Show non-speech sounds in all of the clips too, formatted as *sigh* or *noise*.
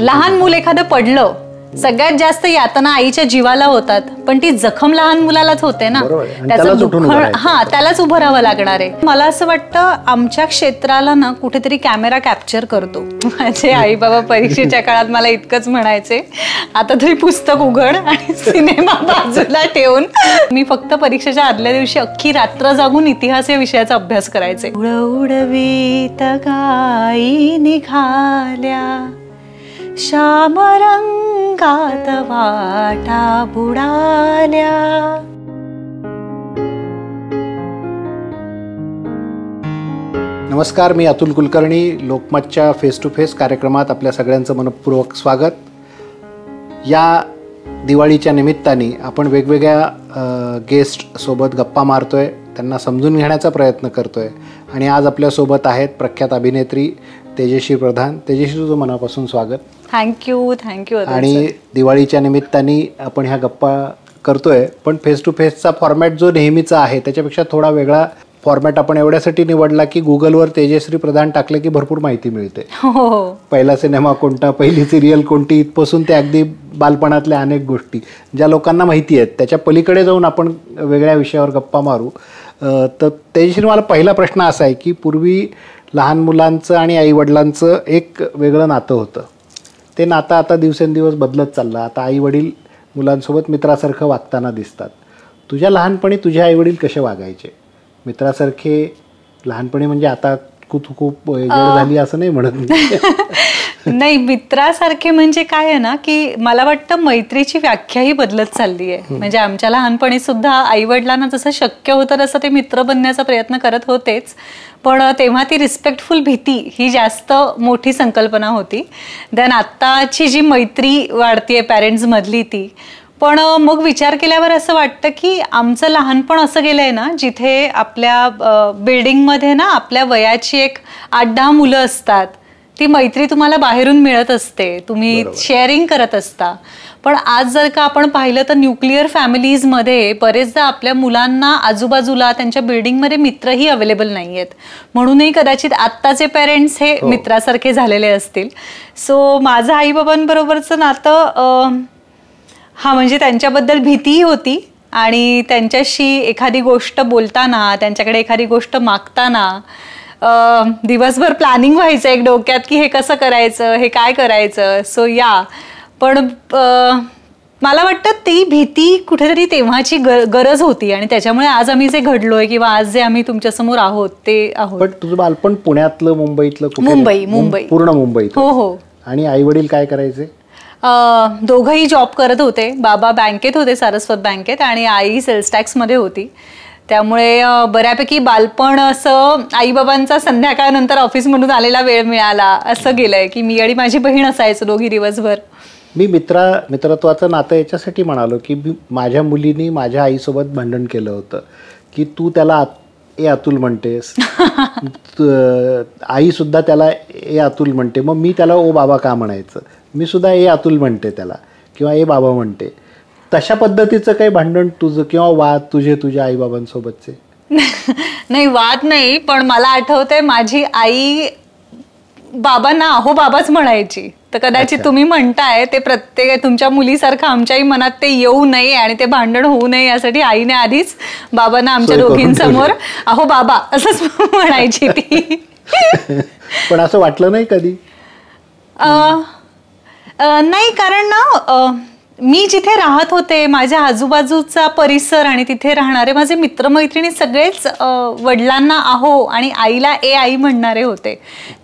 लहान मुल एखादं पडलं सगळ्यात जास्त यातना आईच्या जीवाला होतात पण ती जखम लहान मुलालाच होते ना त्याचं दुखण हा त्यालाच उभं राहावं लागणार आहे मला असं वाटतं आमच्या क्षेत्राला ना कुठेतरी कॅमेरा कॅप्चर करतो माझे आई बाबा परीक्षेच्या काळात मला इतकंच म्हणायचे आता तरी पुस्तक उघड आणि सिनेमा बाजूला ठेवून मी फक्त परीक्षेच्या आदल्या दिवशी अख्खी रात्र जागून इतिहास या विषयाचा अभ्यास करायचे उडवीत गाई निघाल्या श्यामरंगात वाटा बुडाल्या नमस्कार मी अतुल कुलकर्णी लोकमतच्या फेस टू फेस कार्यक्रमात आपल्या सगळ्यांचं मनपूर्वक स्वागत या दिवाळीच्या निमित्ताने आपण वेगवेगळ्या गेस्टसोबत गप्पा मारतोय त्यांना समजून घेण्याचा प्रयत्न करतोय आणि आज आपल्यासोबत आहेत प्रख्यात अभिनेत्री तेजश्री प्रधान तेजश्री तुझं मनापासून स्वागत थँक्यू थँक्यू आणि दिवाळीच्या निमित्ताने आपण ह्या गप्पा करतोय पण फेस टू फेसचा फॉर्मॅट जो नेहमीचा आहे त्याच्यापेक्षा थोडा वेगळा फॉर्मॅट आपण एवढ्यासाठी निवडला की गुगलवर तेजश्री प्रधान टाकले की भरपूर माहिती मिळते हो, हो. पहिला सिनेमा कोणता पहिली सिरियल कोणती इथपासून ते अगदी बालपणातल्या अनेक गोष्टी ज्या लोकांना माहिती आहेत त्याच्या पलीकडे जाऊन आपण वेगळ्या विषयावर गप्पा मारू तर तेजश्री मला पहिला प्रश्न असा आहे की पूर्वी लहान मुलांचं आणि आईवडिलांचं एक वेगळं नातं होतं ते नातं आता दिवसेंदिवस बदलत चाललं आता आई वडील मुलांसोबत मित्रासारखं वागताना दिसतात तुझ्या लहानपणी तुझे आईवडील कसे वागायचे मित्रासारखे लहानपणी म्हणजे आता खूप खूप झाली असं नाही म्हणत *laughs* नाही मित्रासारखे म्हणजे काय आहे ना की मला वाटतं मैत्रीची व्याख्याही बदलत चालली आहे म्हणजे आमच्या लहानपणी सुद्धा आई वडिलांना जसं शक्य होतं तसं ते मित्र बनण्याचा प्रयत्न करत होतेच पण तेव्हा ती रिस्पेक्टफुल भीती ही जास्त मोठी संकल्पना होती देन आत्ताची जी मैत्री वाढतीये पॅरेंट्समधली ती पण मग विचार केल्यावर असं वाटतं की आमचं लहानपण असं गेलं आहे ना जिथे आपल्या बिल्डिंगमध्ये ना आपल्या वयाची एक आठ दहा मुलं असतात ती मैत्री तुम्हाला बाहेरून मिळत असते तुम्ही शेअरिंग करत असता पण आज जर का आपण पाहिलं तर न्यूक्लिअर फॅमिलीजमध्ये बरेचदा आपल्या मुलांना आजूबाजूला त्यांच्या बिल्डिंगमध्ये मित्रही अवेलेबल नाही आहेत म्हणूनही कदाचित आत्ताचे पेरेंट्स हे हो. मित्रासारखे झालेले असतील सो माझं आईबाबांबरोबरचं नातं हा म्हणजे त्यांच्याबद्दल भीतीही होती आणि त्यांच्याशी एखादी गोष्ट बोलताना त्यांच्याकडे एखादी गोष्ट मागताना दिवसभर प्लॅनिंग व्हायचं एक डोक्यात की हे कसं करायचं हे काय करायचं सो या पण मला वाटतं ती भीती कुठेतरी तेव्हाची गरज होती आणि त्याच्यामुळे आज आम्ही जे घडलोय किंवा आज जे आम्ही तुमच्या समोर आहोत ते आहोत पण तुझं बालपण पुण्यातलं मुंबईतलं मुंबई मुंबई पूर्ण मुंबई हो हो आणि आई वडील काय करायचे दोघही जॉब करत होते बाबा बँकेत होते सारस्वत बँकेत आणि आई सेल्स टॅक्समध्ये होती त्यामुळे बऱ्यापैकी बालपण असं आईबाबांचा संध्याकाळनंतर ऑफिसमधून आलेला वेळ मिळाला असं गेलंय की मी आणि माझी बहीण असायचो दोघी दिवसभर मी मित्रा मित्रत्वाचं नातं याच्यासाठी म्हणालो की मी माझ्या मुलीनी माझ्या आईसोबत भांडण केलं होतं की तू त्याला ए अतुल म्हणतेस *laughs* आईसुद्धा त्याला ए अतुल म्हणते मग मी त्याला ओ बाबा का म्हणायचं मी सुद्धा ए अतुल म्हणते त्याला किंवा ए बाबा म्हणते तशा पद्धतीचं काही भांडण तुझं किंवा वाद तुझे तुझ्या बाबांसोबतचे *laughs* नाही वाद नाही पण मला आठवतंय माझी आई बाबांना अहो बाबाच म्हणायची तर कदाचित तुम्ही म्हणताय ते प्रत्येक तुमच्या मुलीसारखं आमच्याही मनात ते येऊ नये आणि ते भांडण होऊ नये यासाठी आईने आधीच बाबांना आमच्या दोघींसमोर अहो बाबा असंच *laughs* म्हणायची ती *laughs* पण असं वाटलं नाही कधी नाही कारण ना मी जिथे राहत होते माझ्या आजूबाजूचा परिसर आणि तिथे राहणारे माझे मित्रमैत्रिणी सगळेच वडिलांना आहो आणि आईला ए आई म्हणणारे होते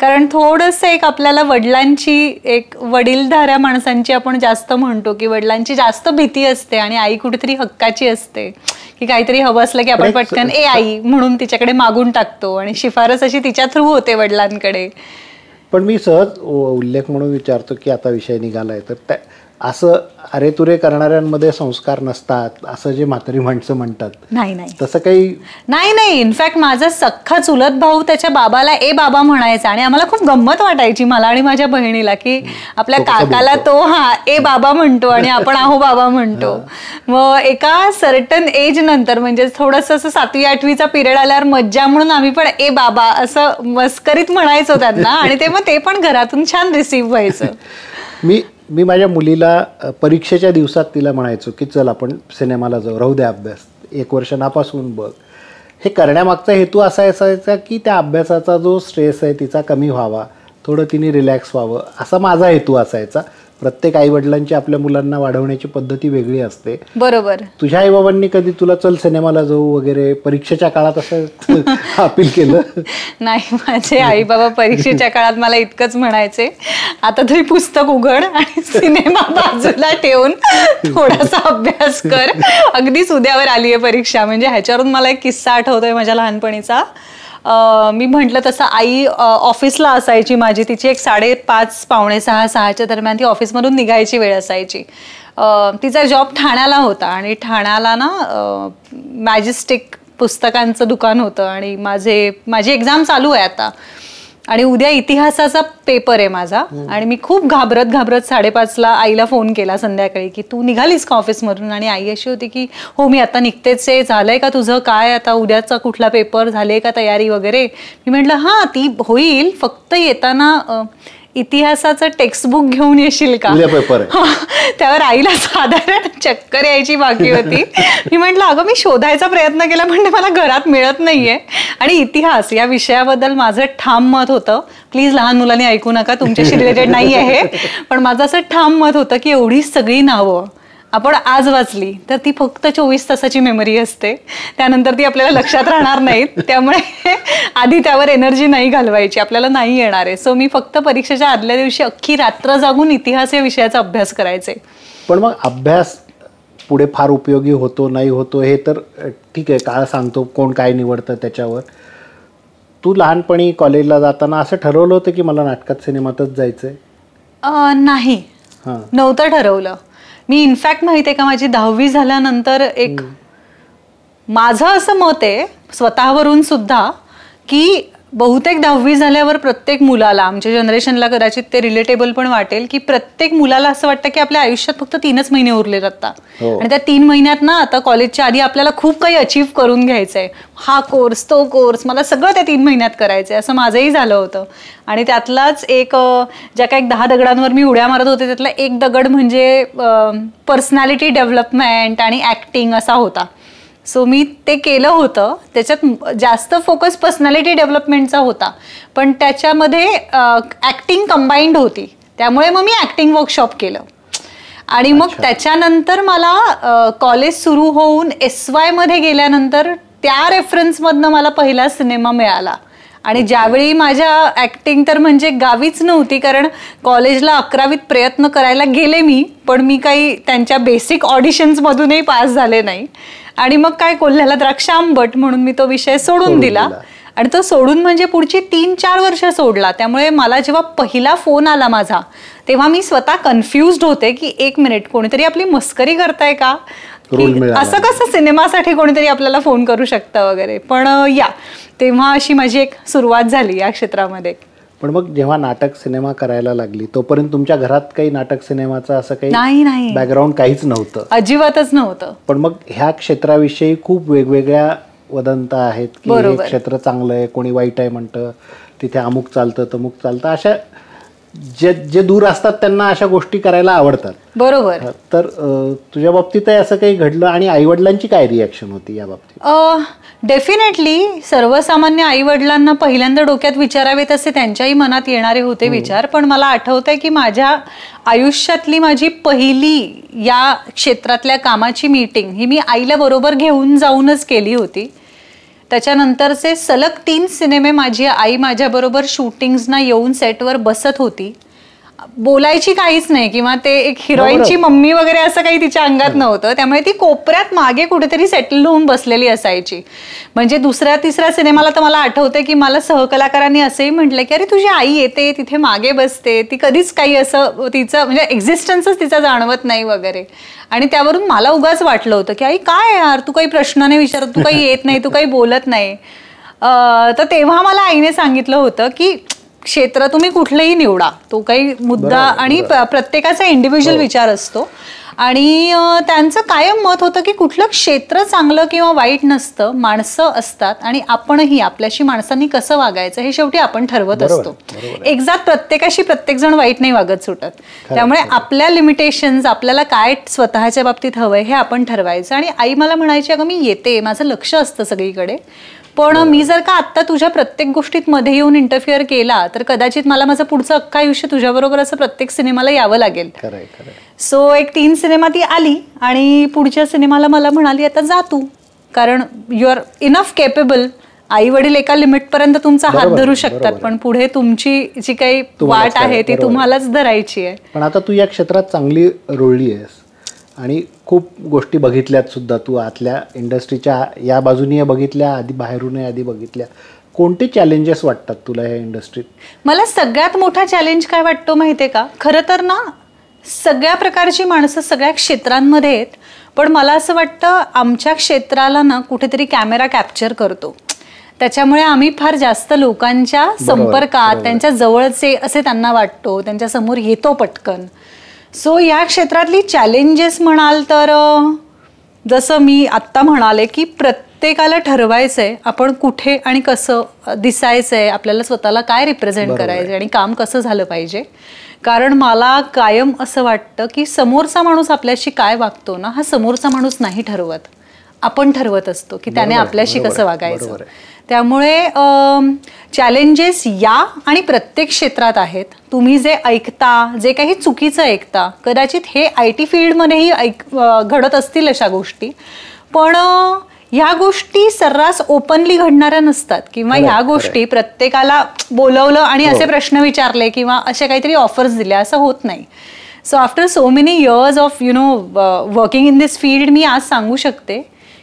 कारण थोडंसं एक आपल्याला वडिलांची एक वडीलधाऱ्या माणसांची आपण जास्त म्हणतो की वडिलांची जास्त भीती असते आणि आई कुठेतरी हक्काची असते की काहीतरी हवं असलं की आपण पटकन ए आई म्हणून तिच्याकडे मागून टाकतो आणि शिफारस अशी तिच्या थ्रू होते वडिलांकडे पण मी सहज उल्लेख म्हणून विचारतो की आता विषय निघालाय तर असं अरेतुरे करणाऱ्यांमध्ये संस्कार नसतात असं जे म्हातारी माणसं म्हणतात नाही नाही तसं काही नाही नाही इनफॅक्ट माझा सख्खा चुलत भाऊ त्याच्या बाबाला ए बाबा म्हणायचा आणि आम्हाला खूप गंमत वाटायची मला आणि माझ्या बहिणीला की आपल्या काकाला तो हा ए बाबा म्हणतो आणि आपण आहो बाबा म्हणतो मग एका सर्टन एज नंतर म्हणजे थोडस असं सातवी आठवीचा पिरियड आल्यावर मज्जा म्हणून आम्ही पण ए बाबा असं मस्करीत म्हणायचो त्यांना आणि ते मग ते पण घरातून छान रिसीव्ह व्हायचं *laughs* मी मी माझ्या मुलीला परीक्षेच्या दिवसात तिला म्हणायचो की चल आपण सिनेमाला जाऊ राहू द्या अभ्यास एक वर्ष नापासून बघ हे करण्यामागचा हेतू असा असायचा की त्या अभ्यासाचा जो स्ट्रेस आहे तिचा कमी व्हावा थोडं तिने रिलॅक्स व्हावं असा माझा हेतू असायचा प्रत्येक आई वडिलांची आपल्या मुलांना वाढवण्याची पद्धती वेगळी असते बरोबर तुझ्या आई बाबांनी कधी तुला चल सिनेमाला जाऊ वगैरे परीक्षेच्या काळात असं *laughs* अपील केलं *laughs* नाही माझे आई बाबा परीक्षेच्या काळात मला इतकंच म्हणायचे आता तरी पुस्तक उघड आणि सिनेमा बाजूला ठेवून थोडासा अभ्यास कर अगदीच उद्यावर आली आहे परीक्षा म्हणजे ह्याच्यावरून मला एक किस्सा आठवतोय माझ्या लहानपणीचा मी म्हटलं तसं आई ऑफिसला असायची माझी तिची एक साडेपाच पावणे सहा सहाच्या दरम्यान ती ऑफिसमधून निघायची वेळ असायची तिचा जॉब ठाण्याला होता आणि ठाण्याला ना मॅजिस्टिक पुस्तकांचं दुकान होतं आणि माझे माझी एक्झाम चालू आहे आता आणि उद्या इतिहासाचा पेपर आहे माझा आणि मी खूप घाबरत घाबरत साडेपाचला आईला फोन केला संध्याकाळी की तू निघालीस का ऑफिसमधून आणि आई अशी होती की हो मी आता निघतेच आहे झालंय का तुझं काय आता उद्याचा कुठला पेपर झाले का तयारी वगैरे मी म्हटलं हां ती होईल फक्त येताना इतिहासाचं टेक्स्टबुक घेऊन येशील का पेपर त्यावर आईला साधारण चक्कर यायची बाकी होती मी म्हटलं अगं मी शोधायचा प्रयत्न केला म्हणजे मला घरात मिळत नाहीये आणि इतिहास या विषयाबद्दल माझं ठाम मत होतं प्लीज लहान मुलांनी ऐकू नका तुमच्याशी रिलेटेड नाही आहे पण माझं असं ठाम मत होतं की एवढी सगळी नावं आपण आज वाचली तर ती फक्त चोवीस तासाची मेमरी असते त्यानंतर ती आपल्याला लक्षात राहणार नाहीत त्यामुळे आधी त्यावर एनर्जी नाही घालवायची आपल्याला नाही येणार आहे सो मी फक्त परीक्षेच्या आदल्या दिवशी अख्खी रात्र जागून इतिहास या विषयाचा अभ्यास करायचे पण मग अभ्यास पुढे फार उपयोगी होतो नाही होतो हे तर ठीक आहे काळ सांगतो कोण काय निवडतं त्याच्यावर तू लहानपणी कॉलेजला जाताना असं ठरवलं होतं की मला नाटकात सिनेमातच जायचंय नाही नव्हतं ठरवलं मी इनफॅक्ट माहिती आहे का माझी दहावी झाल्यानंतर एक माझं असं मत आहे स्वतःवरून सुद्धा की बहुतेक दहावी झाल्यावर प्रत्येक मुलाला आमच्या जनरेशनला कदाचित ते रिलेटेबल पण वाटेल की प्रत्येक मुलाला असं वाटतं की आपल्या आयुष्यात फक्त तीनच महिने उरले जातात हो. आणि त्या तीन महिन्यात ना आता कॉलेजच्या आधी आपल्याला खूप काही अचीव्ह करून घ्यायचं आहे हा कोर्स तो कोर्स मला सगळं त्या तीन महिन्यात करायचं आहे असं माझंही झालं होतं आणि त्यातलाच एक ज्या काही दहा दगडांवर मी उड्या मारत होते त्यातला एक दगड म्हणजे पर्सनॅलिटी डेव्हलपमेंट आणि ऍक्टिंग असा होता सो मी ते केलं होतं त्याच्यात जास्त फोकस पर्सनॅलिटी डेव्हलपमेंटचा होता पण त्याच्यामध्ये ॲक्टिंग कंबाईंड होती त्यामुळे मग मी ॲक्टिंग वर्कशॉप केलं आणि मग त्याच्यानंतर मला कॉलेज सुरू होऊन एस वायमध्ये गेल्यानंतर त्या रेफरन्समधनं मला पहिला सिनेमा मिळाला आणि ज्यावेळी माझ्या ॲक्टिंग तर म्हणजे गावीच नव्हती कारण कॉलेजला अकरावीत प्रयत्न करायला गेले मी पण मी काही त्यांच्या बेसिक ऑडिशन्समधूनही पास झाले नाही आणि मग काय कोल्ह्याला द्राक्ष आंबट म्हणून मी तो विषय सोडून दिला आणि तो सोडून म्हणजे पुढची तीन चार वर्ष सोडला त्यामुळे मला जेव्हा पहिला फोन आला माझा तेव्हा मी स्वतः कन्फ्युज होते की एक मिनिट कोणीतरी आपली मस्करी करताय का असं कसं सिनेमासाठी कोणीतरी आपल्याला फोन करू शकतं वगैरे पण या तेव्हा अशी माझी एक सुरुवात झाली या क्षेत्रामध्ये पण मग जेव्हा नाटक सिनेमा करायला लागली तोपर्यंत तुमच्या घरात काही नाटक सिनेमाचं असं काही नाही बॅकग्राऊंड काहीच नव्हतं अजिबातच नव्हतं पण मग ह्या क्षेत्राविषयी खूप वेगवेगळ्या वदंत आहेत की क्षेत्र चांगलं आहे कोणी वाईट आहे म्हणतं तिथे अमुक चालतं तमुक चालतं अशा जे जे दूर असतात त्यांना अशा गोष्टी करायला आवडतात बरोबर तर तुझ्या बाबतीत असं काही घडलं आणि वडिलांची काय रिॲक्शन होती या बाबतीत डेफिनेटली सर्वसामान्य वडिलांना पहिल्यांदा डोक्यात विचारावेत असे त्यांच्याही मनात येणारे होते विचार पण मला आठवत आहे की माझ्या आयुष्यातली माझी पहिली या क्षेत्रातल्या कामाची मीटिंग ही मी आईला बरोबर घेऊन जाऊनच केली होती त्याच्यानंतरचे सलग तीन सिनेमे माझी आई माझ्याबरोबर शूटिंग्सना येऊन सेटवर बसत होती बोलायची काहीच नाही किंवा ते एक हिरोईनची मम्मी वगैरे असं काही तिच्या अंगात नव्हतं त्यामुळे ती कोपऱ्यात मागे कुठेतरी सेटल होऊन बसलेली असायची म्हणजे दुसऱ्या तिसऱ्या सिनेमाला तर मला आठवते की मला सहकलाकारांनी असंही म्हटलं की अरे तुझी आई येते तिथे मागे बसते ती कधीच काही असं तिचं म्हणजे एक्झिस्टन्सच तिचा जाणवत नाही वगैरे आणि त्यावरून मला उगाच वाटलं होतं की आई काय यार तू काही प्रश्न नाही विचारत तू काही येत नाही तू काही बोलत नाही तर तेव्हा मला आईने सांगितलं होतं की क्षेत्र तुम्ही कुठलंही निवडा तो काही मुद्दा आणि प्रत्येकाचा इंडिव्हिज्युअल हो. विचार असतो आणि त्यांचं कायम मत होतं की कुठलं क्षेत्र चांगलं किंवा वाईट नसतं माणसं असतात आणि आपणही आपल्याशी माणसांनी कसं वागायचं हे शेवटी आपण ठरवत असतो एक्झॅक्ट प्रत्येकाशी प्रत्येकजण वाईट नाही वागत सुटत त्यामुळे आपल्या लिमिटेशन्स आपल्याला काय स्वतःच्या बाबतीत हवंय हे आपण ठरवायचं आणि आई मला म्हणायची अगं मी येते माझं लक्ष असतं सगळीकडे पण हो. मी जर का आता तुझ्या प्रत्येक गोष्टीत मध्ये येऊन इंटरफिअर केला तर कदाचित मला माझं पुढचं अख्खा आयुष्य तुझ्याबरोबर असं प्रत्येक सिनेमाला यावं लागेल सो एक तीन सिनेमा ती आली आणि पुढच्या सिनेमाला मला म्हणाली आता जा तू कारण यु आर इनफ केपेबल आई वडील एका लिमिटपर्यंत तुमचा हात धरू शकतात पण पुढे तुमची जी काही वाट आहे ती तुम्हालाच धरायची आहे पण आता तू या क्षेत्रात चांगली रोळली आहेस आणि खूप गोष्टी बघितल्यात सुद्धा तू आतल्या इंडस्ट्रीच्या या बाजूनी बघितल्या आधी बाहेरून आधी बघितल्या कोणते चॅलेंजेस वाटतात तुला या इंडस्ट्रीत मला सगळ्यात मोठा चॅलेंज काय वाटतो माहितीये का खर तर ना सगळ्या प्रकारची माणसं सगळ्या क्षेत्रांमध्ये आहेत पण मला असं वाटतं आमच्या क्षेत्राला ना कुठेतरी कॅमेरा कॅप्चर करतो त्याच्यामुळे आम्ही फार जास्त लोकांच्या संपर्कात त्यांच्या जवळचे असे त्यांना वाटतो त्यांच्या समोर येतो पटकन सो या क्षेत्रातली चॅलेंजेस म्हणाल तर जसं मी आत्ता म्हणाले की प्रत्येकाला ठरवायचंय आपण कुठे आणि कसं दिसायचंय आपल्याला स्वतःला काय रिप्रेझेंट करायचं आणि काम कसं झालं पाहिजे कारण मला कायम असं वाटतं की समोरचा माणूस आपल्याशी काय वागतो ना हा समोरचा माणूस नाही ठरवत आपण ठरवत असतो की त्याने आपल्याशी कसं वागायचं त्यामुळे चॅलेंजेस या आणि प्रत्येक क्षेत्रात आहेत तुम्ही जे ऐकता जे काही चुकीचं ऐकता कदाचित हे आय टी फील्डमध्येही ऐक घडत असतील अशा गोष्टी पण ह्या गोष्टी सर्रास ओपनली घडणाऱ्या नसतात किंवा ह्या गोष्टी प्रत्येकाला बोलवलं आणि हो. असे प्रश्न विचारले किंवा असे काहीतरी ऑफर्स दिले असं होत नाही so after so many years of you know working in this field मी आज सांगू शकते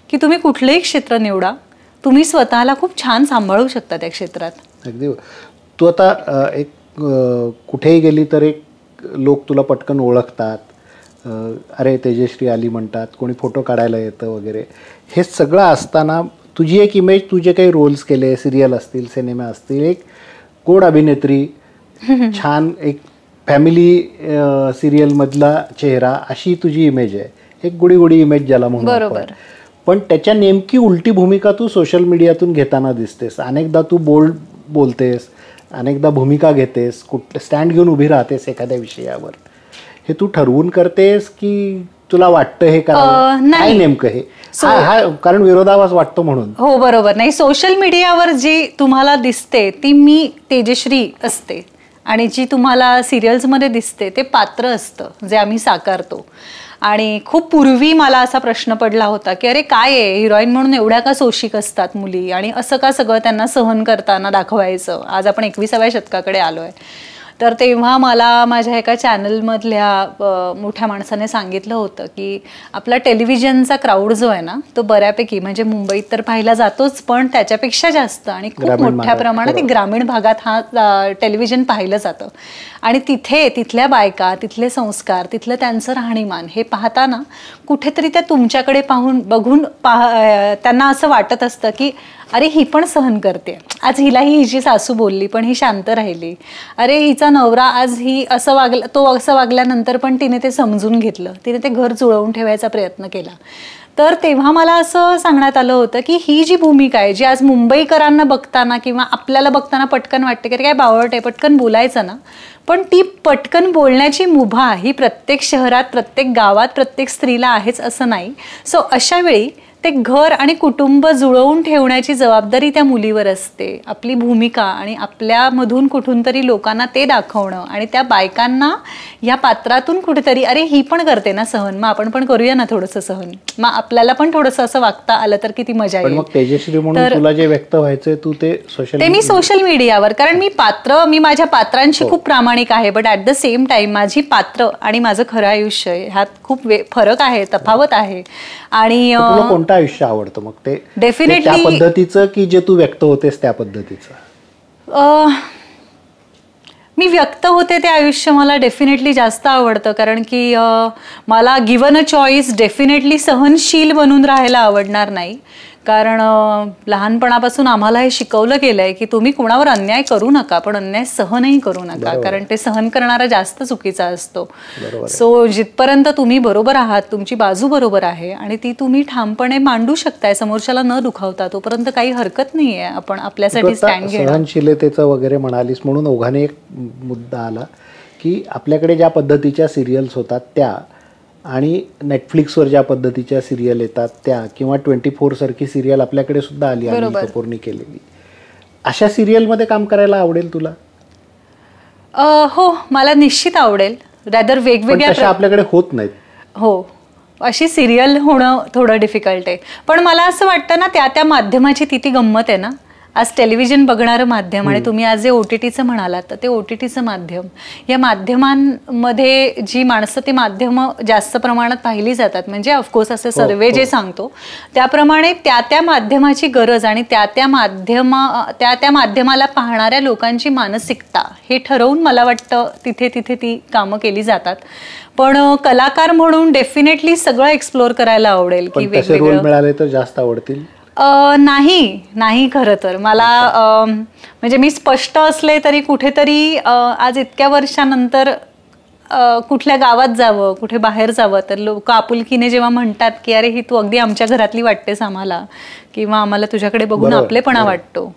की तुम्ही कुठलंही क्षेत्र निवडा तुम्ही स्वतःला खूप छान सांभाळू शकता त्या क्षेत्रात अगदी तू आता एक कुठेही गेली तर एक लोक तुला पटकन ओळखतात अरे तेजश्री आली म्हणतात कोणी फोटो काढायला येतं वगैरे हे सगळं असताना तुझी एक इमेज तुझे काही रोल्स केले सिरियल असतील सिनेमा असतील एक गोड अभिनेत्री *laughs* छान एक फॅमिली सिरियलमधला चेहरा अशी तुझी इमेज आहे एक गुडी गुडी इमेज ज्याला म्हणून बरोबर पण त्याच्या नेमकी उलटी भूमिका तू सोशल मीडियातून घेताना दिसतेस अनेकदा तू बोल्ड बोलतेस अनेकदा भूमिका घेतेस कुठ स्टँड घेऊन उभी राहतेस एखाद्या विषयावर हे तू ठरवून करतेस की तुला वाटतं हे काय नेमकं हे कारण विरोधाभास वाटतो म्हणून हो बरोबर नाही सोशल मीडियावर जी तुम्हाला दिसते ती मी तेजश्री असते आणि जी तुम्हाला सिरियल्समध्ये दिसते ते पात्र असतं जे आम्ही साकारतो आणि खूप पूर्वी मला असा प्रश्न पडला होता की अरे काय आहे हिरोईन म्हणून एवढ्या का सोशिक असतात मुली आणि असं का सगळं त्यांना सहन करताना दाखवायचं आज आपण एकविसाव्या शतकाकडे आलो आहे तर तेव्हा मला माझ्या एका चॅनलमधल्या मोठ्या माणसाने सांगितलं होतं की आपला टेलिव्हिजनचा क्राऊड जो आहे ना तो बऱ्यापैकी म्हणजे मुंबईत तर पाहिला जातोच पण त्याच्यापेक्षा जास्त आणि खूप मोठ्या प्रमाणात ग्रामीण भागात हा टेलिव्हिजन पाहिलं जातं आणि तिथे तिथल्या बायका तिथले संस्कार तिथलं त्यांचं राहणीमान हे पाहताना कुठेतरी त्या तुमच्याकडे पाहून बघून पाह त्यांना असं वाटत असतं की अरे ही पण सहन करते आज हिलाही हिची सासू बोलली पण ही शांत राहिली अरे हिचा नवरा आज ही असं वागला तो असं वागल्यानंतर पण तिने ते समजून घेतलं तिने ते घर जुळवून ठेवायचा प्रयत्न केला तर तेव्हा मला असं सांगण्यात आलं होतं की ही जी भूमिका आहे जी आज मुंबईकरांना बघताना किंवा आपल्याला बघताना पटकन वाटते की काय बावळट आहे पटकन बोलायचं ना पण ती पटकन बोलण्याची मुभा ही प्रत्येक शहरात प्रत्येक गावात प्रत्येक स्त्रीला आहेच असं नाही सो अशावेळी ते घर आणि कुटुंब जुळवून ठेवण्याची जबाबदारी त्या मुलीवर असते आपली भूमिका आणि आपल्यामधून कुठून तरी लोकांना ते दाखवणं आणि त्या बायकांना या पात्रातून कुठेतरी अरे ही पण करते ना सहन मग आपण पण करूया ना थोडस सहन मग आपल्याला पण थोडंसं असं वागता आलं तर किती मजा येईल तेजश्री म्हणून तुला जे व्यक्त व्हायचंय तू ते सोशल ते मी सोशल मीडियावर कारण मी पात्र मी माझ्या पात्रांशी हो. खूप प्रामाणिक आहे but at the same time माझी पात्र आणि माझं खरं आयुष्य ह्यात खूप फरक आहे तफावत आहे आणि कोणतं आयुष्य आवडतं मग ते त्या पद्धतीचं की जे तू व्यक्त होतेस त्या पद्धतीचं मी व्यक्त होते ते आयुष्य मला डेफिनेटली जास्त आवडतं कारण की मला गिवन अ चॉईस डेफिनेटली सहनशील बनून राहायला आवडणार नाही कारण लहानपणापासून आम्हाला हे शिकवलं गेलं आहे की तुम्ही कोणावर अन्याय करू नका पण अन्याय सहनही करू नका कारण ते सहन करणारा जास्त चुकीचा असतो सो जिथपर्यंत तुम्ही बरोबर आहात तुमची बाजू बरोबर आहे आणि ती तुम्ही ठामपणे मांडू शकताय समोरच्याला न दुखावता तोपर्यंत काही हरकत नाही आहे आपण आपल्यासाठी स्टँड सहनशीलतेचं वगैरे म्हणालीस म्हणून ओघाने एक मुद्दा आला की आपल्याकडे ज्या पद्धतीच्या सिरियल्स होतात त्या आणि नेटफ्लिक्सवर ज्या पद्धतीच्या सिरियल येतात त्या किंवा ट्वेंटी फोर सारखी सिरियल आपल्याकडे सुद्धा आली अनिल कपूरनी केलेली अशा सिरियलमध्ये काम करायला आवडेल तुला हो मला निश्चित आवडेल रॅदर वेगवेगळ्या आपल्याकडे होत नाहीत हो अशी सिरियल होणं थोडं डिफिकल्ट आहे पण मला असं वाटतं ना त्या त्या माध्यमाची तिथे गंमत आहे ना आज टेलिव्हिजन बघणारं माध्यम आणि तुम्ही आज जे ओ टी टीचं म्हणालात तर ते ओ टी टीचं माध्यम या माध्यमांमध्ये जी माणसं ती माध्यम जास्त प्रमाणात पाहिली जातात म्हणजे ऑफकोर्स असं सर्वे हो, जे हो. सांगतो त्याप्रमाणे त्या त्या माध्यमाची गरज आणि त्या त्या माध्यमा त्या त्या माध्यमाला पाहणाऱ्या लोकांची मानसिकता हे ठरवून मला वाटतं तिथे तिथे ती कामं केली जातात पण कलाकार म्हणून डेफिनेटली सगळं एक्सप्लोअर करायला आवडेल की वेगवेगळं मिळाले तर जास्त आवडतील नाही नाही खरं तर मला म्हणजे मी स्पष्ट असले तरी कुठेतरी आज इतक्या वर्षानंतर कुठल्या गावात जावं कुठे बाहेर जावं तर लोक आपुलकीने जेव्हा म्हणतात की अरे ही तू अगदी आमच्या घरातली वाटतेस आम्हाला किंवा आम्हाला तुझ्याकडे बघून आपलेपणा वाटतो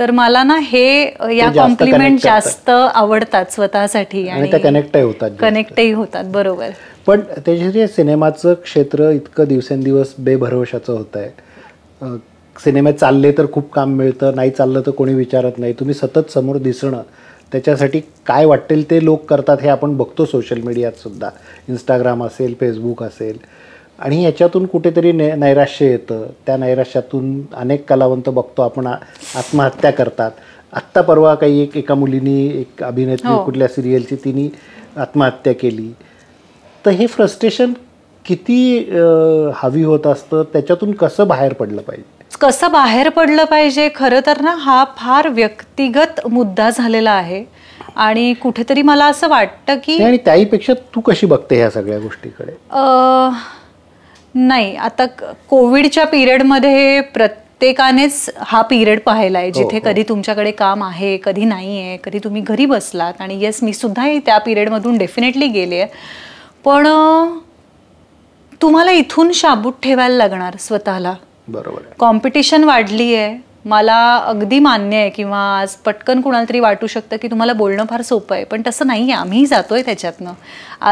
तर मला ना हे या कॉम्प्लिमेंट जास्त आवडतात स्वतःसाठी आणि कनेक्टही होतात कनेक्टही होतात बरोबर पण त्याच्या सिनेमाचं क्षेत्र इतकं दिवसेंदिवस बेभरवशाचं होत आहे सिनेमे चालले तर खूप काम मिळतं नाही चाललं तर कोणी विचारत नाही तुम्ही सतत समोर दिसणं त्याच्यासाठी काय वाटेल ते लोक करतात हे आपण बघतो सोशल मीडियात सुद्धा इंस्टाग्राम असेल फेसबुक असेल आणि याच्यातून कुठेतरी नै नैराश्य येतं त्या नैराश्यातून अनेक कलावंत बघतो आपण आत्महत्या करतात आत्ता परवा काही एक एका मुलीनी एक अभिनेत्री हो. कुठल्या सिरियलची तिने आत्महत्या केली तर हे फ्रस्ट्रेशन किती हवी होत असतं त्याच्यातून कसं बाहेर पडलं पाहिजे कसं बाहेर पडलं पाहिजे खरं तर ना हा फार व्यक्तिगत मुद्दा झालेला आहे आणि कुठेतरी मला असं वाटतं की आणि त्याहीपेक्षा तू कशी बघते ह्या सगळ्या गोष्टीकडे नाही आता कोविडच्या पिरियडमध्ये प्रत्येकानेच हा पिरियड पाहिला आहे हो, जिथे हो. कधी तुमच्याकडे काम आहे कधी नाही आहे कधी तुम्ही घरी बसलात आणि येस मी सुद्धा त्या पिरियडमधून डेफिनेटली गेले पण तुम्हाला इथून शाबूत ठेवायला लागणार स्वतःला बरोबर कॉम्पिटिशन वाढली आहे मला अगदी मान्य आहे किंवा आज पटकन कुणाला तरी वाटू शकतं की तुम्हाला बोलणं फार सोपं आहे पण तसं नाही आहे आम्हीही जातोय त्याच्यातनं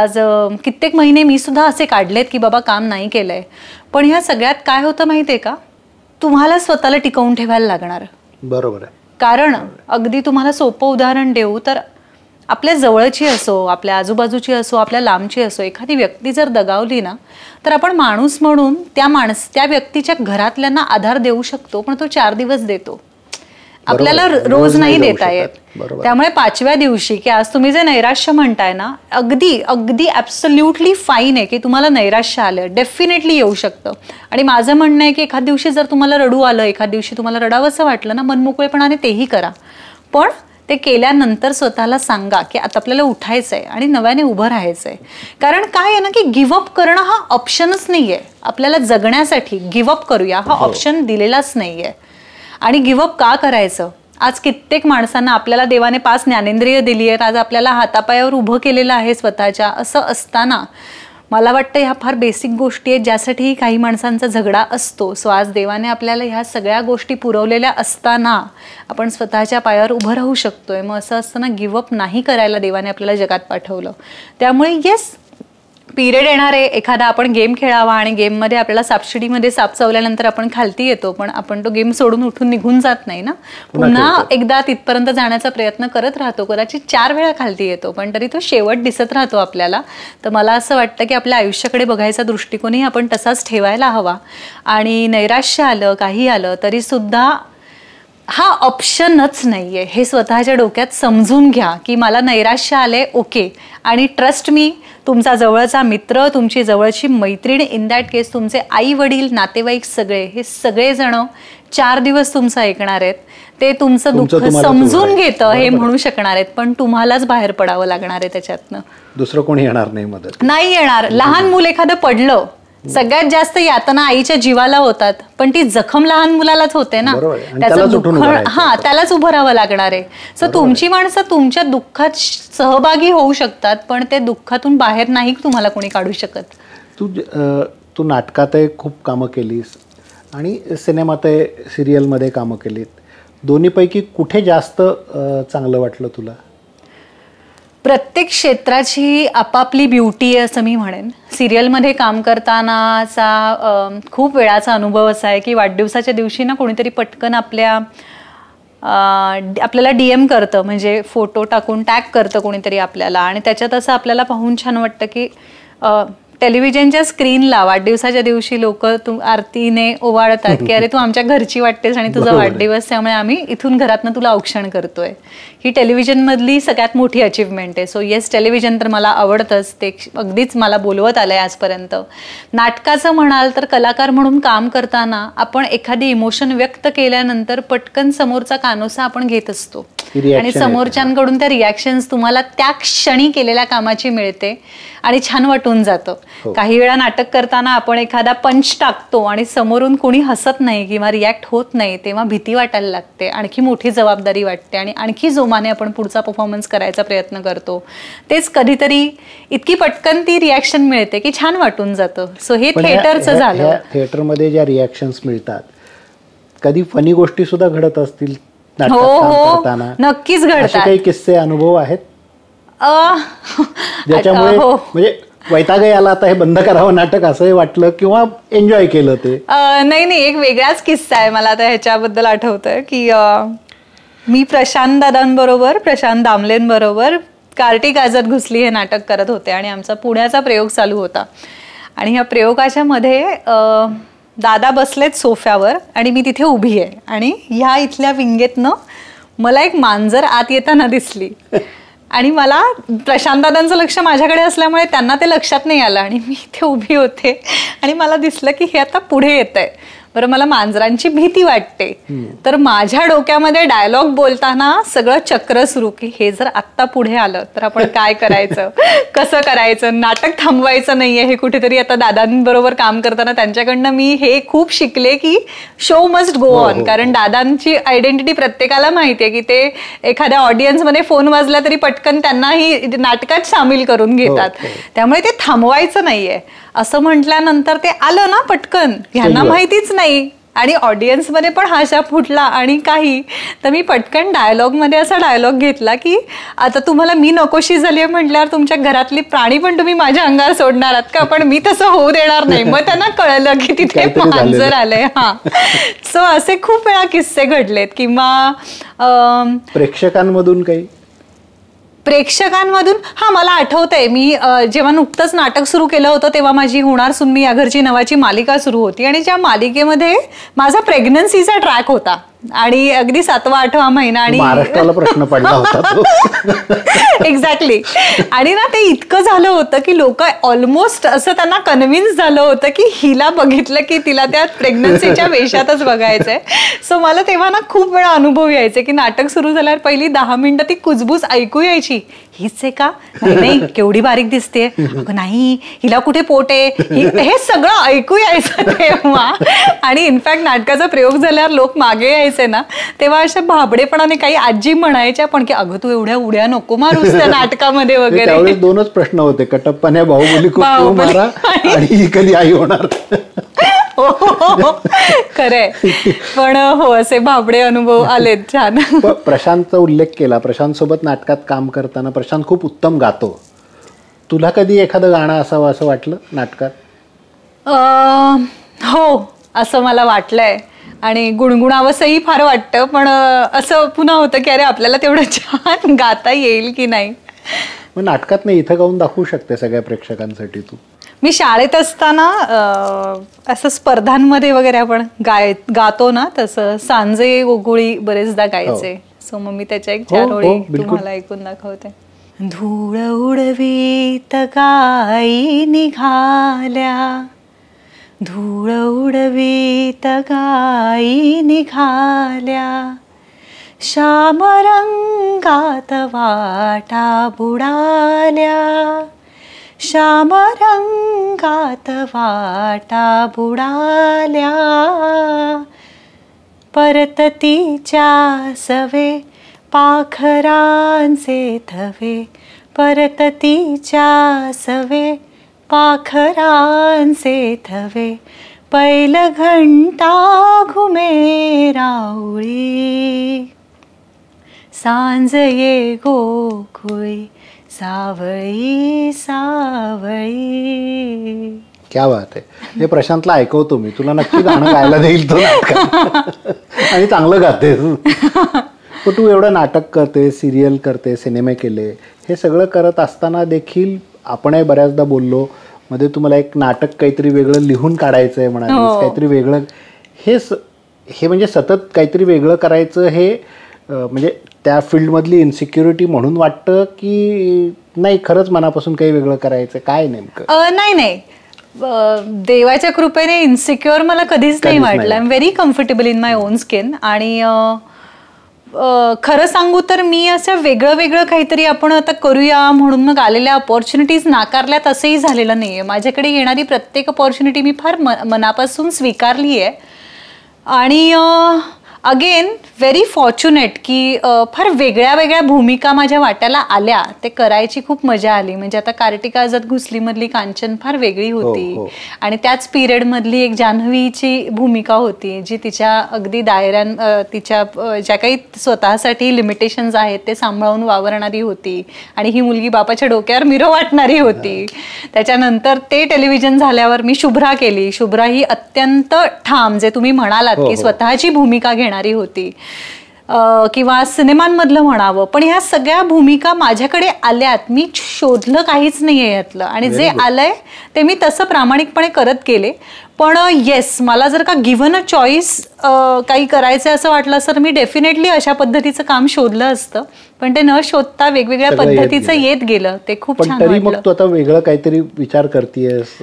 आज कित्येक महिने मी सुद्धा असे काढलेत की बाबा काम नाही केलंय पण ह्या सगळ्यात काय होतं माहिती आहे का तुम्हाला स्वतःला टिकवून ठेवायला लागणार बरोबर आहे कारण अगदी तुम्हाला सोपं उदाहरण देऊ तर आपल्या जवळची असो आपल्या आजूबाजूची असो आपल्या लांबची असो एखादी व्यक्ती जर दगावली ना तर आपण माणूस म्हणून त्या माणस त्या व्यक्तीच्या घरातल्यांना आधार देऊ शकतो पण तो चार दिवस देतो आपल्याला रोज नाही देता येत त्यामुळे पाचव्या दिवशी की आज तुम्ही जे नैराश्य म्हणताय ना अगदी अगदी ऍब्सल्युटली फाईन आहे की तुम्हाला नैराश्य आलं डेफिनेटली येऊ शकतं आणि माझं म्हणणं आहे की एखाद दिवशी जर तुम्हाला रडू आलं एखाद दिवशी तुम्हाला रडावसं वाटलं ना मनमोकळेपणाने तेही करा पण ते केल्यानंतर स्वतःला सांगा की आता आपल्याला उठायचं आहे आणि नव्याने उभं राहायचं आहे कारण काय आहे ना की गिव्हअप करणं हा ऑप्शनच नाही आहे आपल्याला जगण्यासाठी गिव्हअप करूया हा ऑप्शन हो. दिलेलाच नाही आहे आणि गिव्हअप का करायचं आज कित्येक माणसांना आपल्याला देवाने पाच ज्ञानेंद्रिय दिली आहेत आज आपल्याला हातापायावर उभं केलेलं आहे स्वतःच्या असं असताना मला वाटतं ह्या फार बेसिक गोष्टी आहेत ज्यासाठीही काही माणसांचा झगडा असतो सो आज देवाने आपल्याला ह्या सगळ्या गोष्टी पुरवलेल्या असताना आपण स्वतःच्या पायावर उभं राहू शकतोय मग असं असताना गिवअप नाही करायला देवाने आपल्याला जगात पाठवलं त्यामुळे येस पिरियड येणार आहे एखादा आपण गेम खेळावा आणि गेममध्ये आपल्याला सापशिडीमध्ये साप चावल्यानंतर आपण खालती येतो पण आपण तो गेम सोडून उठून निघून जात नाही ना पुन्हा एकदा तिथपर्यंत जाण्याचा प्रयत्न करत राहतो कदाचित चार वेळा खालती येतो पण तरी तो शेवट दिसत राहतो आपल्याला तर मला असं वाटतं की आपल्या आयुष्याकडे बघायचा दृष्टिकोनही आपण तसाच ठेवायला हवा आणि नैराश्य आलं काही आलं तरी सुद्धा हा ऑप्शनच नाही आहे हे स्वतःच्या डोक्यात समजून घ्या की मला नैराश्य आले ओके आणि ट्रस्ट मी तुमचा जवळचा मित्र तुमची जवळची मैत्रीण इन दॅट केस तुमचे आई वडील नातेवाईक सगळे हे सगळेजण चार दिवस तुमचं ऐकणार आहेत ते तुमचं दुःख समजून घेतं हे म्हणू शकणार आहेत पण तुम्हालाच बाहेर पडावं लागणार आहे त्याच्यातनं दुसरं कोणी येणार नाही मदत नाही येणार लहान मुलं एखादं पडलं सगळ्यात जास्त यातना आईच्या जीवाला होतात पण ती जखम लहान मुलालाच होते ना त्याचं दुःख हा त्यालाच उभं राहावं लागणार आहे सो तुमची माणसं तुमच्या दुःखात सहभागी होऊ शकतात पण ते दुःखातून बाहेर नाही तुम्हाला कोणी काढू शकत तू तू नाटकातही खूप कामं केलीस आणि सिनेमातही सिरियलमध्ये कामं केलीत दोन्हीपैकी कुठे जास्त चांगलं वाटलं तुला प्रत्येक क्षेत्राची आपापली ब्युटी आहे असं मी म्हणेन सिरियलमध्ये काम करतानाचा खूप वेळाचा अनुभव असा आहे की वाढदिवसाच्या दिवशी ना कोणीतरी पटकन आपल्या आपल्याला डी एम करतं म्हणजे फोटो टाकून टॅग करतं कोणीतरी आपल्याला आणि त्याच्यात असं आपल्याला पाहून छान वाटतं की टेलिव्हिजनच्या स्क्रीनला वाढदिवसाच्या दिवशी लोक आरतीने ओवाळतात की अरे तू आमच्या घरची वाटतेस आणि तुझा वाढदिवस त्यामुळे आम्ही इथून घरातनं तुला औक्षण करतोय ही मधली सगळ्यात मोठी अचीवमेंट आहे सो येस टेलिव्हिजन तर मला आवडतंच ते अगदीच मला बोलवत आलंय आजपर्यंत नाटकाचं म्हणाल तर कलाकार म्हणून काम करताना आपण एखादी इमोशन व्यक्त केल्यानंतर पटकन समोरचा कानोसा आपण घेत असतो आणि समोरच्यांकडून त्या रिॲक्शन्स तुम्हाला त्या क्षणी केलेल्या कामाची मिळते आणि छान वाटून जातं हो. काही वेळा नाटक करताना आपण एखादा पंच टाकतो आणि समोरून कोणी हसत नाही किंवा रिॲक्ट होत नाही तेव्हा भीती वाटायला लागते आणखी मोठी जबाबदारी वाटते आणि आणखी जोमाने आपण पुढचा परफॉर्मन्स करायचा प्रयत्न करतो तेच कधीतरी इतकी पटकन ती रिॲक्शन मिळते की छान वाटून जातं सो हे थिएटरचं झालं थिएटरमध्ये ज्या रिॲक्शन्स मिळतात कधी फनी गोष्टी सुद्धा घडत असतील हो हो नक्कीच घडतात काही किस्से अनुभव आहेत हो. म्हणजे वैताग याला आता हे बंद करावं नाटक असंही वाटलं किंवा एन्जॉय केलं ते नाही नाही एक वेगळाच किस्सा आहे मला आता ह्याच्याबद्दल आठवतंय की मी प्रशांत दादांबरोबर प्रशांत दामलेंबरोबर कार्टी गाजत घुसली हे नाटक करत होते आणि आमचा पुण्याचा प्रयोग चालू होता आणि ह्या प्रयोगाच्या मध्ये दादा बसलेत सोफ्यावर आणि मी तिथे उभी आहे आणि ह्या इथल्या विंगेतनं मला एक मांजर आत येताना दिसली *laughs* आणि मला प्रशांतदादांचं लक्ष माझ्याकडे असल्यामुळे त्यांना ते लक्षात नाही आलं आणि मी इथे उभी होते आणि मला दिसलं की हे आता पुढे येत आहे बरं मला मांजरांची भीती वाटते तर माझ्या डोक्यामध्ये डायलॉग बोलताना सगळं चक्र सुरू की हे जर आत्ता पुढे आलं तर आपण *laughs* काय करायचं कसं करायचं नाटक थांबवायचं नाहीये हे कुठेतरी आता दादांबरोबर काम करताना त्यांच्याकडनं मी हे खूप शिकले की शो मस्ट गो ऑन कारण हो. दादांची आयडेंटिटी प्रत्येकाला माहितीये की ते एखाद्या ऑडियन्समध्ये फोन वाजला तरी पटकन त्यांनाही नाटकात सामील करून हो, घेतात हो. त्यामुळे ते थांबवायचं नाहीये असं म्हटल्यानंतर ते आलं ना पटकन ह्यांना माहितीच नाही आणि ऑडियन्समध्ये पण हाशा फुटला आणि काही तर मी पटकन मध्ये असा डायलॉग घेतला की आता तुम्हाला मी नकोशी झाली आहे म्हटल्यावर तुमच्या घरातली प्राणी पण तुम्ही माझ्या अंगावर सोडणार आहात का पण मी तसं होऊ देणार नाही मग त्यांना कळलं की तिथे मांजर आलंय हा सो असे खूप वेळा किस्से घडलेत किंवा प्रेक्षकांमधून काही प्रेक्षकांमधून हा मला आहे मी जेव्हा नुकतंच नाटक सुरू केलं होतं तेव्हा माझी होणार सुन मी या घरची नावाची मालिका सुरू होती आणि ज्या मालिकेमध्ये माझा प्रेग्नन्सीचा ट्रॅक होता आणि अगदी सातवा आठवा महिना आणि महाराष्ट्राला प्रश्न पडला होता एक्झॅक्टली *laughs* आणि ना ते इतकं झालं होतं की लोक ऑलमोस्ट असं त्यांना कन्व्हिन्स झालं होतं की हिला बघितलं की तिला त्या प्रेग्नन्सीच्या वेशातच बघायचंय सो मला तेव्हा ना खूप वेळा अनुभव यायचे की नाटक सुरू झाल्यावर पहिली दहा मिनिटं ती कुजबूज ऐकू यायची हीच आहे का नाही केवढी बारीक दिसते नाही हिला कुठे पोट आहे हे सगळं ऐकू यायचं तेव्हा आणि इनफॅक्ट नाटकाचा प्रयोग झाल्यावर लोक मागे यायचे आहे ना तेव्हा अशा भाबडेपणाने काही आजी म्हणायच्या पण की अगं तू एवढ्या उड्या नको मारूस त्या *laughs* नाटकामध्ये वगैरे दोनच प्रश्न होते कटप्पाने भाऊ *laughs* आणि कधी आई होणार हो, हो, हो, खरंय पण हो असे भाबडे अनुभव आले छान *laughs* प्रशांतचा उल्लेख केला प्रशांत सोबत नाटकात काम करताना प्रशांत खूप उत्तम गातो तुला कधी एखादं गाणं असावं असं वाटलं नाटकात हो असं मला वाटलंय आणि गुणगुणावसही फार वाटतं पण असं पुन्हा होतं की अरे आपल्याला तेवढं छान गाता येईल की नाही मग नाटकात नाही इथं गाऊन दाखवू शकते सगळ्या प्रेक्षकांसाठी तू मी शाळेत असताना असं स्पर्धांमध्ये वगैरे आपण गाय गातो ना तसं सांजे गोगुळी बरेचदा गायचे सो हो. मग मी त्याच्या एक हो, हो, चार ओळी तुम्हाला ऐकून दाखवते धूळ उडवी गाई निघाल्या धूळ उडवीत गाई निघाल्या श्यामरंगात वाटा बुडाल्या श्यामरंगात वाटा बुडाल्या तिच्या सवे पाखरांचे थवे परतती सवे पाखरांचे थवे पैल घंटा घुमे रावळी सांज ये गोकुळी सावळी सावळी क्या बात आहे प्रशांतला ऐकवतो मी तुला नक्की गाणं गायला देईल तो आणि चांगलं गाते पण तू एवढं नाटक करते सिरियल करते सिनेमे केले हे सगळं करत असताना देखील आपणही बऱ्याचदा बोललो मध्ये तुम्हाला एक नाटक काहीतरी वेगळं लिहून काढायचं आहे म्हणा हो. काहीतरी वेगळं हे हे म्हणजे सतत काहीतरी वेगळं करायचं हे म्हणजे त्या फील्डमधली इन्सिक्युरिटी म्हणून वाटतं की नाही खरंच मनापासून काही वेगळं करायचं काय नेमकं नाही नाही देवाच्या कृपेने इन्सिक्युअर मला कधीच नाही वाटलं I am very comfortable in my own skin आणि uh, खरं सांगू तर मी असं वेगळं वेगळं काहीतरी आपण आता करूया म्हणून मग आलेल्या अपॉर्च्युनिटीज नाकारल्यात असंही झालेलं नाही आहे माझ्याकडे येणारी प्रत्येक अपॉर्च्युनिटी मी फार म मनापासून स्वीकारली आहे आणि अगेन व्हेरी फॉर्च्युनेट की फार वेगळ्या वेगळ्या भूमिका माझ्या वाट्याला आल्या ते करायची खूप मजा आली म्हणजे आता कार्तिका घुसली मधली कांचन फार वेगळी हो, होती हो. आणि त्याच मधली एक जान्हवीची भूमिका होती जी तिच्या अगदी दायऱ्यां तिच्या ज्या काही स्वतःसाठी लिमिटेशन्स आहेत ते सांभाळून वावरणारी होती आणि ही मुलगी बापाच्या डोक्यावर मिरो वाटणारी होती त्याच्यानंतर ते टेलिव्हिजन झाल्यावर मी शुभ्रा केली शुभ्रा ही अत्यंत ठाम जे तुम्ही म्हणालात हो, की स्वतःची भूमिका घेणारी होती किंवा सिनेमांमधलं म्हणावं पण ह्या सगळ्या भूमिका माझ्याकडे आल्यात मी शोधलं काहीच नाही आहे यातलं आणि जे आलंय ते मी तसं प्रामाणिकपणे करत गेले पण येस मला जर का गिव्हन अ चॉईस काही करायचं असं वाटलं तर मी डेफिनेटली अशा पद्धतीचं काम शोधलं असतं पण ते न शोधता वेगवेगळ्या पद्धतीचं येत गेलं ते खूप छान मग तू आता वेगळं काहीतरी विचार करतेस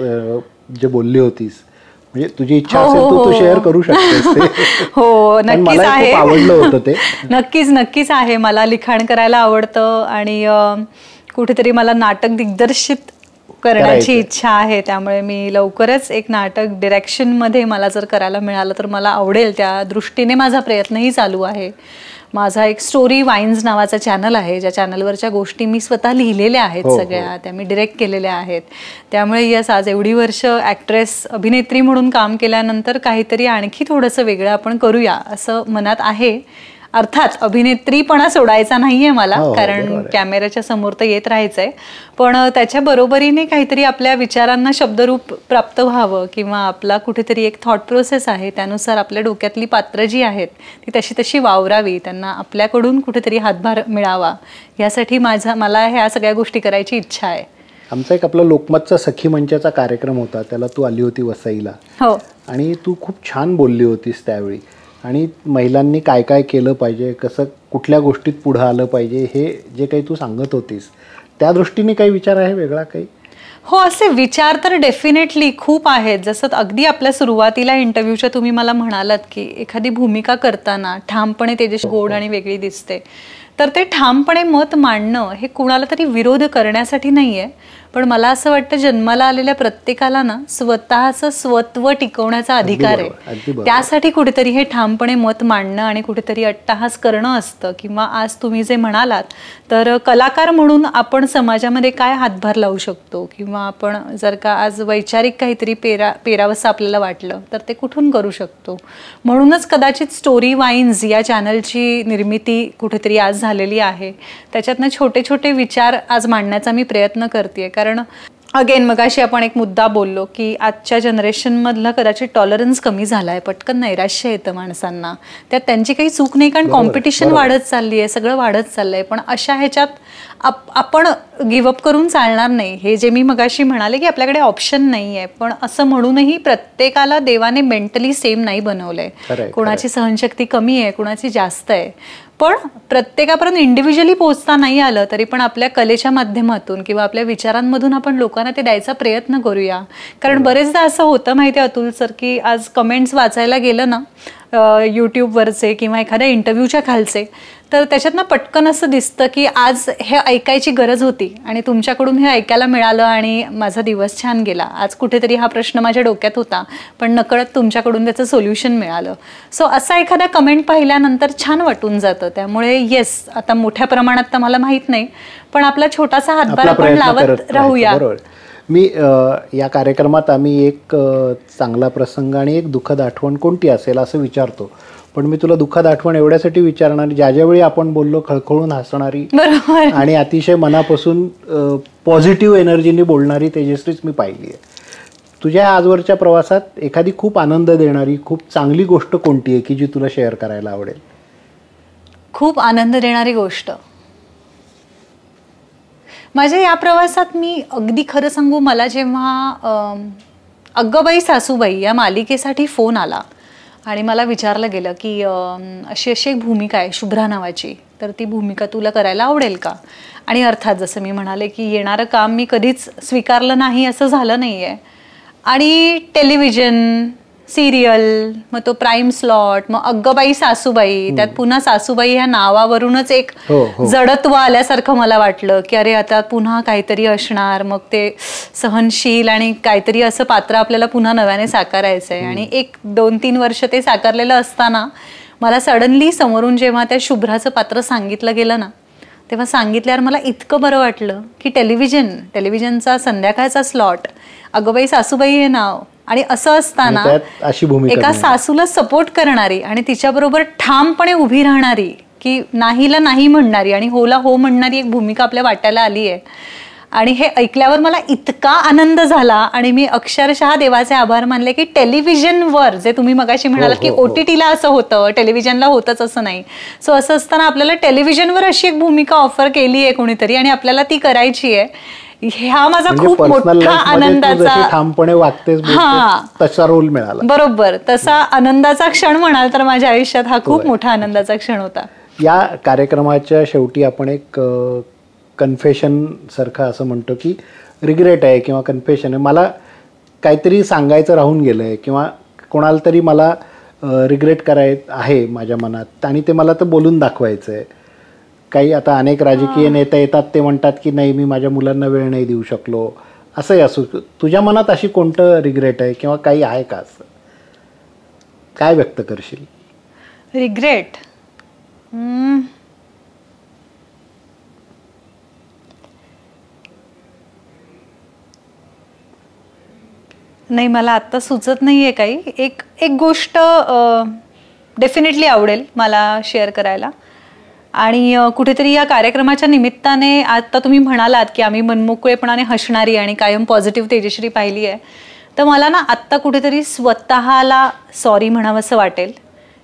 जे बोलली होतीस म्हणजे तुझी इच्छा असेल हो, तू शेअर हो. करू शकते *laughs* हो नक्कीच आहे होतं ते *laughs* नक्कीच नक्कीच आहे मला लिखाण करायला आवडतं आणि कुठेतरी मला नाटक दिग्दर्शित करण्याची इच्छा आहे त्यामुळे मी लवकरच एक नाटक मध्ये मला जर करायला मिळालं तर मला आवडेल त्या दृष्टीने माझा प्रयत्नही चालू आहे माझा एक स्टोरी वाईन्स नावाचा चॅनल आहे ज्या चॅनलवरच्या गोष्टी मी स्वतः लिहिलेल्या आहेत हो, हो. सगळ्या त्या मी डिरेक्ट केलेल्या आहेत त्यामुळे यस आज एवढी वर्ष ॲक्ट्रेस अभिनेत्री म्हणून काम केल्यानंतर काहीतरी आणखी थोडंसं वेगळं आपण करूया असं मनात आहे अर्थात अभिनेत्रीपणा सोडायचा नाहीये मला हो, हो, कारण कॅमेऱ्याच्या समोर तर येत राहायचंय पण त्याच्या बरोबरीने काहीतरी आपल्या विचारांना शब्दरूप प्राप्त व्हावं किंवा आपला कुठेतरी एक थॉट प्रोसेस आहे त्यानुसार आपल्या डोक्यातली पात्र जी आहेत ती तशी तशी वावरावी त्यांना आपल्याकडून कुठेतरी हातभार मिळावा यासाठी माझा मला ह्या सगळ्या गोष्टी करायची इच्छा आहे आमचा एक आपला लोकमतचा सखी मंचाचा कार्यक्रम होता त्याला तू आली होती वसईला हो आणि तू खूप छान बोलली होतीस त्यावेळी आणि महिलांनी काय काय केलं पाहिजे कसं कुठल्या गोष्टीत पुढं आलं पाहिजे हे जे काही तू सांगत होतीस त्या दृष्टीने काही विचार आहे वेगळा काही हो असे विचार तर डेफिनेटली खूप आहेत जसं अगदी आपल्या सुरुवातीला इंटरव्ह्यूच्या तुम्ही मला म्हणालात की एखादी भूमिका करताना ठामपणे तेजेश गोड हो, हो. आणि वेगळी दिसते तर ते ठामपणे मत मांडणं हे कुणाला तरी विरोध करण्यासाठी नाही आहे पण मला असं वाटतं जन्माला आलेल्या प्रत्येकाला ना स्वतःचं स्वत्व टिकवण्याचा अधिकार आहे त्यासाठी कुठेतरी हे ठामपणे मत मांडणं आणि कुठेतरी अट्टाहास करणं असतं किंवा आज तुम्ही जे म्हणालात तर कलाकार म्हणून आपण समाजामध्ये काय हातभार लावू शकतो किंवा आपण जर का आज वैचारिक काहीतरी पेरा पेरावंसं आपल्याला वाटलं तर ते कुठून करू शकतो म्हणूनच कदाचित स्टोरी वाईन्स या चॅनलची निर्मिती कुठेतरी आज झालेली आहे त्याच्यातनं छोटे छोटे विचार आज मांडण्याचा मी प्रयत्न करते कारण अगेन मगाशी आपण एक मुद्दा बोललो की आजच्या मधलं कदाचित टॉलरन्स कमी झाला आहे पटकन नैराश्य येतं माणसांना त्यात त्यांची काही चूक नाही कारण कॉम्पिटिशन वाढत चालली आहे सगळं वाढत चाललं आहे पण अशा ह्याच्यात आपण गिवअप करून चालणार नाही हे जे मी मगाशी म्हणाले की आपल्याकडे ऑप्शन नाही आहे पण असं म्हणूनही प्रत्येकाला देवाने मेंटली सेम नाही बनवलंय कोणाची सहनशक्ती कमी आहे कोणाची जास्त आहे पण प्रत्येकापर्यंत इंडिव्हिज्युअली पोहोचता नाही आलं तरी पण आपल्या कलेच्या माध्यमातून किंवा आपल्या विचारांमधून आपण लोकांना ते द्यायचा प्रयत्न करूया कारण बरेचदा असं होतं माहिती अतुल सर की आज कमेंट्स वाचायला गेलं ना यूट्यूबवरचे किंवा एखाद्या इंटरव्ह्यूच्या खालचे तर त्याच्यात ना पटकन असं दिसतं की आज हे ऐकायची गरज होती आणि तुमच्याकडून हे ऐकायला मिळालं आणि माझा दिवस छान गेला आज कुठेतरी हा प्रश्न माझ्या डोक्यात होता पण नकळत तुमच्याकडून त्याचं सोल्युशन मिळालं सो असा एखादा कमेंट पाहिल्यानंतर छान वाटून जातं त्यामुळे येस आता मोठ्या प्रमाणात तर मला माहीत नाही पण आपला छोटासा हातभार आपण लावत राहूया मी या कार्यक्रमात आम्ही एक चांगला प्रसंग आणि एक दुःखद आठवण कोणती असेल असं विचारतो पण मी तुला दुःखद आठवण एवढ्यासाठी विचारणार ज्या ज्यावेळी आपण बोललो खळखळून हसणारी आणि अतिशय मनापासून पॉझिटिव्ह एनर्जीने बोलणारी तेजस्वीच मी पाहिली आहे तुझ्या आजवरच्या प्रवासात एखादी खूप आनंद देणारी खूप चांगली गोष्ट कोणती आहे की जी तुला शेअर करायला आवडेल खूप आनंद देणारी गोष्ट माझ्या या प्रवासात मी अगदी खरं सांगू मला जेव्हा अग्गबाई सासूबाई या मालिकेसाठी फोन आला आणि मला विचारलं गेलं की अशी अशी एक भूमिका आहे शुभ्रा नावाची तर ती भूमिका तुला करायला आवडेल का आणि अर्थात जसं मी म्हणाले की येणारं काम मी कधीच स्वीकारलं नाही असं झालं नाही आहे आणि टेलिव्हिजन सिरियल मग तो प्राईम स्लॉट मग अग्गबाई सासूबाई त्यात पुन्हा सासूबाई ह्या नावावरूनच एक हो, हो. जडत्व आल्यासारखं मला वाटलं की अरे आता पुन्हा काहीतरी असणार मग ते सहनशील आणि काहीतरी असं पात्र आपल्याला पुन्हा नव्याने साकारायचं आहे आणि एक दोन तीन वर्ष ते साकारलेलं असताना मला सडनली समोरून जेव्हा त्या शुभ्राचं पात्र सांगितलं गेलं ना तेव्हा सांगितल्यावर मला इतकं बरं वाटलं की टेलिव्हिजन टेलिव्हिजनचा संध्याकाळचा स्लॉट अगोबाई सासूबाई हे नाव आणि असं असताना अशी एका सासूला सपोर्ट करणारी आणि तिच्याबरोबर ठामपणे उभी राहणारी की नाहीला नाही म्हणणारी आणि होला हो म्हणणारी एक भूमिका आपल्या वाटायला आली आहे आणि हे ऐकल्यावर मला इतका आनंद झाला आणि मी अक्षरशः देवाचे आभार मानले की टेलिव्हिजनवर जे तुम्ही मगाशी हो, म्हणाला की ओ टी टीला असं होतं टेलिव्हिजनला होतंच असं नाही सो असं असताना आपल्याला टेलिव्हिजनवर अशी एक भूमिका ऑफर केली आहे कोणीतरी आणि आपल्याला ती करायची आहे ह्या माझा म्हणजे खूप मोठा आनंदाचा ठामपणे वागतेस तसा रोल मिळाला बरोबर तसा आनंदाचा क्षण म्हणाल तर माझ्या आयुष्यात हा खूप मोठा आनंदाचा क्षण होता या कार्यक्रमाच्या शेवटी आपण एक कन्फेशन सारखं असं म्हणतो की रिग्रेट आहे किंवा कन्फेशन आहे मला काहीतरी सांगायचं राहून गेलं आहे किंवा कोणाला तरी मला रिग्रेट करायचं आहे माझ्या मनात आणि ते मला तर बोलून दाखवायचं आहे काही आता अनेक राजकीय नेते येतात ते म्हणतात की नाही मी माझ्या मुलांना वेळ नाही देऊ शकलो असंही असू तुझ्या मनात अशी कोणतं रिग्रेट आहे किंवा काही आहे का असं काय व्यक्त करशील रिग्रेट नाही मला आत्ता सुचत नाही आहे काही एक एक गोष्ट डेफिनेटली आवडेल मला शेअर करायला आणि कुठेतरी या कार्यक्रमाच्या निमित्ताने आता तुम्ही म्हणालात की आम्ही मनमोकळेपणाने हसणारी आणि कायम पॉझिटिव्ह तेजश्री पाहिली आहे तर मला ना आत्ता कुठेतरी स्वतःला सॉरी म्हणावंसं वाटेल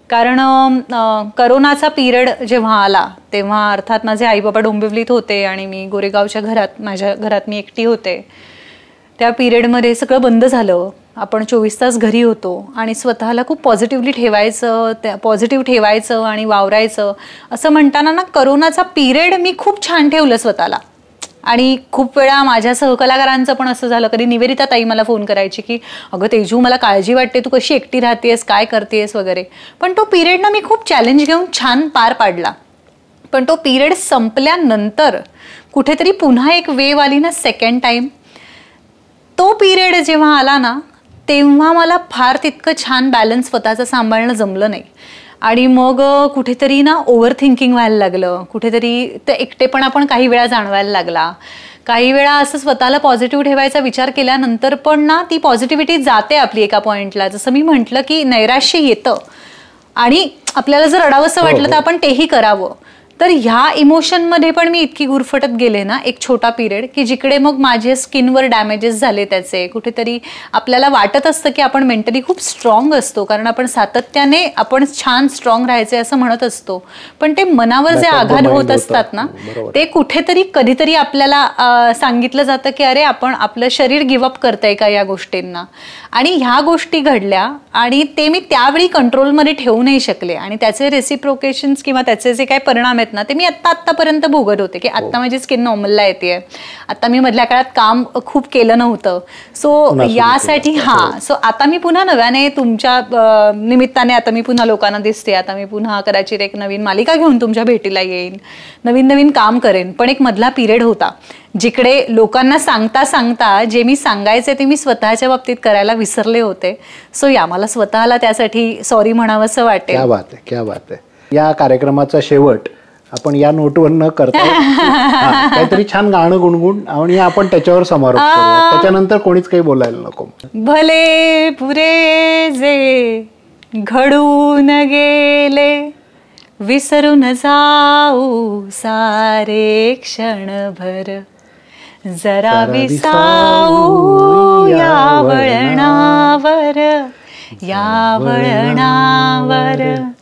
कारण करोनाचा पिरियड जेव्हा आला तेव्हा अर्थात माझे आईबाबा डोंबिवलीत होते आणि मी गोरेगावच्या घरात माझ्या घरात मी एकटी होते त्या पिरियडमध्ये सगळं बंद झालं आपण चोवीस तास घरी होतो आणि स्वतःला खूप पॉझिटिव्हली ठेवायचं त्या पॉझिटिव्ह ठेवायचं आणि वावरायचं असं म्हणताना ना करोनाचा पिरियड मी खूप छान ठेवलं स्वतःला आणि खूप वेळा माझ्या सहकलाकारांचं पण असं झालं कधी निवेदिता ताई मला फोन करायची की अगं तेजू मला काळजी वाटते तू कशी एकटी राहतेस काय करतेस वगैरे पण तो पिरियड ना मी खूप चॅलेंज घेऊन छान पार पाडला पण तो पिरियड संपल्यानंतर कुठेतरी पुन्हा एक वेव आली ना सेकंड टाईम तो पिरियड जेव्हा आला ना तेव्हा मला फार तितकं छान बॅलन्स स्वतःचं सांभाळणं जमलं नाही आणि मग कुठेतरी ना ओव्हर थिंकिंग व्हायला लागलं कुठेतरी ते एकटेपणा पण काही वेळा जाणवायला लागला काही वेळा असं स्वतःला पॉझिटिव्ह ठेवायचा विचार केल्यानंतर पण ना ती पॉझिटिव्हिटी जाते आपली एका पॉईंटला जसं मी म्हटलं की नैराश्य येतं आणि आपल्याला जर अडावंसं हो, वाटलं तर हो. आपण तेही करावं तर ह्या इमोशन मध्ये पण मी इतकी गुरफटत गेले ना एक छोटा पिरियड की जिकडे मग माझे स्किनवर डॅमेजेस झाले त्याचे कुठेतरी आपल्याला वाटत असतं की आपण मेंटली खूप स्ट्रॉंग असतो कारण आपण सातत्याने आपण छान स्ट्रॉंग राहायचे असं म्हणत असतो पण ते मनावर जे आघात होत असतात ना ते कुठेतरी कधीतरी आपल्याला सांगितलं जातं की अरे आपण आपलं शरीर गिवअप करतंय का या गोष्टींना आणि ह्या गोष्टी घडल्या आणि ते मी त्यावेळी कंट्रोलमध्ये ठेवू नाही शकले आणि त्याचे रेसिप्रोकेशन किंवा त्याचे जे काही परिणाम आहेत ना ते मी आत्ता आत्तापर्यंत भोगत होते की आत्ता हो. माझी स्किन नॉर्मलला येते आता मी मधल्या काळात काम खूप केलं नव्हतं सो यासाठी हो. हा सो आता मी पुन्हा नव्याने तुमच्या निमित्ताने आता मी पुन्हा लोकांना दिसते आता मी पुन्हा कदाचित एक नवीन मालिका घेऊन तुमच्या भेटीला येईन नवीन नवीन काम करेन पण एक मधला पिरियड होता जिकडे लोकांना सांगता सांगता जे मी सांगायचे ते मी स्वतःच्या बाबतीत करायला विसरले होते सो या मला स्वतःला त्यासाठी सॉरी म्हणावंसं वाटेल क्या बात आहे क्या बात आहे या कार्यक्रमाचा शेवट आपण या नोटवर न करता *laughs* काहीतरी छान गाणं गुणगुण आणि आपण त्याच्यावर समारोप त्याच्यानंतर कोणीच काही बोलायला नको भले पुरे जे घडून गेले विसरून जाऊ सारे भर जरा विसाऊ या वळणावर या वळणावर